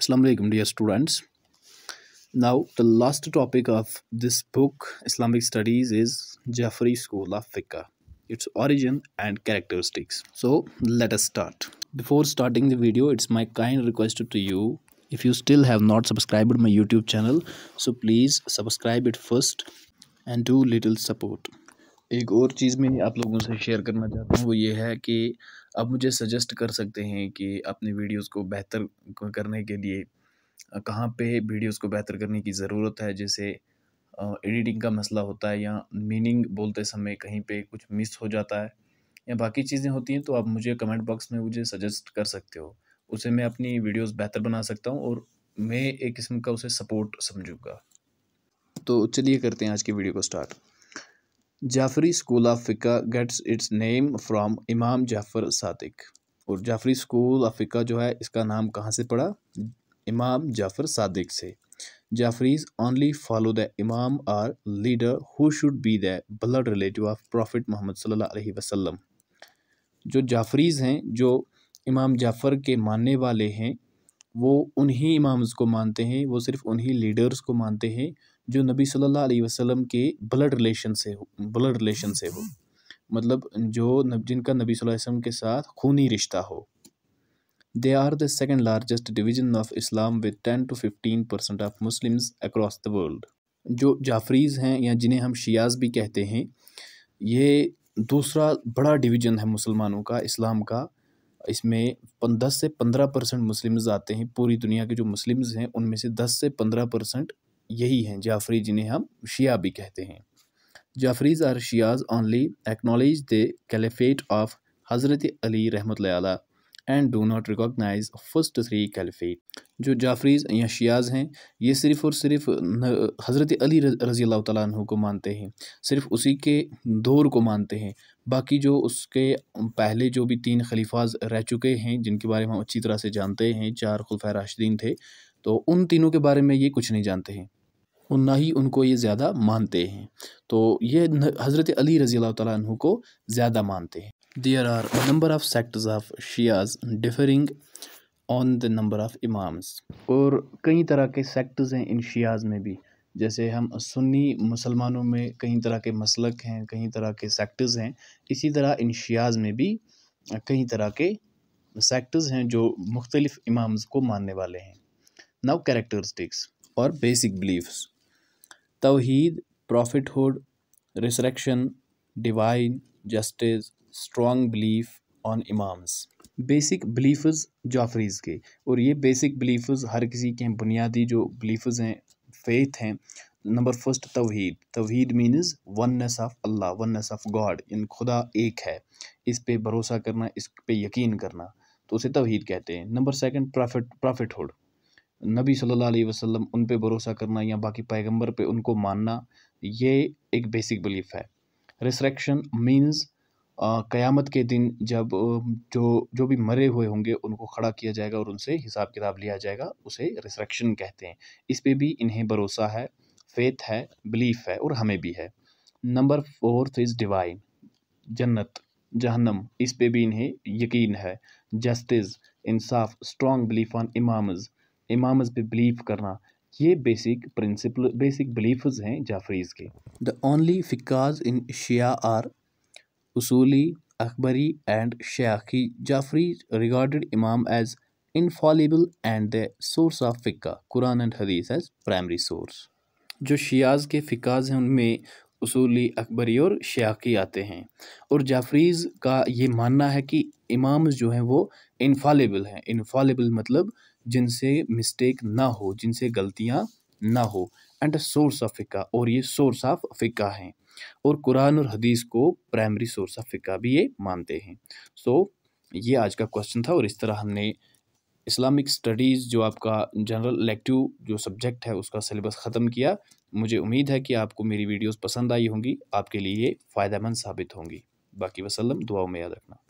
Assalamu alaikum dear students. Now the last topic of this book Islamic Studies is Jafari School of Fiqh, its origin and characteristics. So let us start. Before starting the video it's my kind request to you if you still have not subscribed my YouTube channel so please subscribe it first and do little support. एक और चीज़ मैं आप लोगों से share करना चाहता हूँ वो ये है कि आप मुझे सजेस्ट कर सकते हैं कि अपने वीडियोज़ को बेहतर करने के लिए कहाँ पे वीडियोज़ को बेहतर करने की ज़रूरत है जैसे एडिटिंग का मसला होता है या मीनिंग बोलते समय कहीं पे कुछ मिस हो जाता है या बाकी चीज़ें होती हैं तो आप मुझे कमेंट बॉक्स में मुझे सजेस्ट कर सकते हो उसे मैं अपनी वीडियोस बेहतर बना सकता हूँ और मैं एक किस्म का उसे सपोर्ट समझूंगा तो चलिए करते हैं आज की वीडियो को स्टार्ट जाफरी स्कूल ऑफ फ़िका gets its name from imam Jafar Sadiq और जाफरी स्कूल ऑफ फ़िका जो है इसका नाम कहाँ से पड़ा इमाम जाफ़र सादिक से Jafaris only follow the imam are leader who should be the blood relative of prophet Muhammad सल्लल्लाहु अलैहि वसल्लम जो जाफरीज़ हैं जो इमाम जाफ़र के मानने वाले हैं वो उन्हीं इमाम्स को मानते हैं वो सिर्फ़ उन्हीं लीडर्स को मानते हैं जो नबी सल्लल्लाहु अलैहि वसल्लम के ब्लड रिलेशन से हो ब्लड रिलेशन से हो मतलब जो जिनका नबी वसल्लम के साथ खूनी रिश्ता हो they are the second largest division of Islam with ten to fifteen percent of Muslims across the world जो जाफरीज़ हैं या जिन्हें हम शियाज भी कहते हैं ये दूसरा बड़ा डिवीज़न है मुसलमानों का इस्लाम का इसमें दस से पंद्रह परसेंट मुस्लिम्स आते हैं पूरी दुनिया के जो मुस्लिम्स हैं उनमें से दस से पंद्रह परसेंट यही हैं जाफरी जिन्हें हम शिया भी कहते हैं Jafaris are Shias only acknowledge the caliphate of Hazrat Ali रहमत and do not recognize first three caliphate जो जाफरीज या शियाज हैं ये सिर्फ़ और सिर्फ हज़रत अली रज़ी अल्लाह तु को मानते हैं सिर्फ उसी के दौर को मानते हैं बाकी जो उसके पहले जो भी तीन खलीफाज रह चुके हैं जिनके बारे में हम अच्छी तरह से जानते हैं चार खुलफ़ राशिदीन थे तो उन तीनों के बारे में ये कुछ नहीं जानते हैं और ना ही उनको ये ज़्यादा मानते हैं तो ये हज़रत अली रज़ी तु को ज़्यादा मानते हैं there are number of sectors of Shias differing on the number of imams और कई तरह के सेक्टर्स हैं इन शियाज में भी जैसे हम सुन्नी मुसलमानों में कई तरह के मसलक हैं कई तरह के सेक्टर्स हैं इसी तरह इन शियाज में भी कई तरह के सेक्टर्स हैं जो मुख्तलिफ़ इमाम्स को मानने वाले हैं नव करेक्टरस्टिक्स और basic beliefs prophet prophethood resurrection divine justice strong belief on imams basic belief Jafaris के और ये बेसिक बिलीफ़ हर किसी के बुनियादी जो बिलीफ़ हैं फेथ हैं नंबर फर्स्ट तोहहीद तोहहीद means oneness of Allah oneness of God इन खुदा एक है इस पे भरोसा करना इस पे यकीन करना तो उसे तोहहीद कहते हैं नंबर सेकंड प्रॉफिट प्रॉफिटहुड नबी सल्लल्लाहु अलैहि वसल्लम उन पे भरोसा करना या बाकी पैगंबर पे उनको मानना ये एक बेसिक बिलीफ है रिसरेक्शन मींस क़यामत के दिन जब जो जो भी मरे हुए होंगे उनको खड़ा किया जाएगा और उनसे हिसाब किताब लिया जाएगा उसे रिसरेक्शन कहते हैं इस पर भी इन्हें भरोसा है फेथ है बिलीफ है और हमें भी है नंबर फोर्थ इज़ डिवाइन जन्नत जहन्नम इस पे भी इन्हें यकीन है जस्टिस इंसाफ strong belief on imams imams पे बिलीव करना ये बेसिक प्रिंसिपल बेसिक बिलीफ़ हैं जाफरीज़ के द ओनली फ़िकाज in Shia are Usuli Akhbari and Shaykhi Jafaris regarded imam as infallible and the source of फ़िका Quran and Hadith as primary source जो Shias के फ़िकाज हैं उनमें उसूली अकबरी और शेख़ी आते हैं और जाफरीज़ का ये मानना है कि इमाम जो हैं वो इनफॉलीबल हैं इनफॉलेबल मतलब जिनसे मिस्टेक ना हो जिनसे गलतियाँ ना हो एंड सोर्स ऑफ फ़िका और ये सोर्स ऑफ फ़िका हैं और कुरान और हदीस को प्राइमरी सोर्स ऑफ फ़िका भी ये मानते हैं सो so, ये आज का क्वेश्चन था और इस तरह हमने इस्लामिक स्टडीज़ जो आपका जनरल इलेक्टिव जो सब्जेक्ट है उसका सिलेबस ख़त्म किया मुझे उम्मीद है कि आपको मेरी वीडियोस पसंद आई होंगी आपके लिए फ़ायदेमंद साबित होंगी बाकी वसलम दुआओं में याद रखना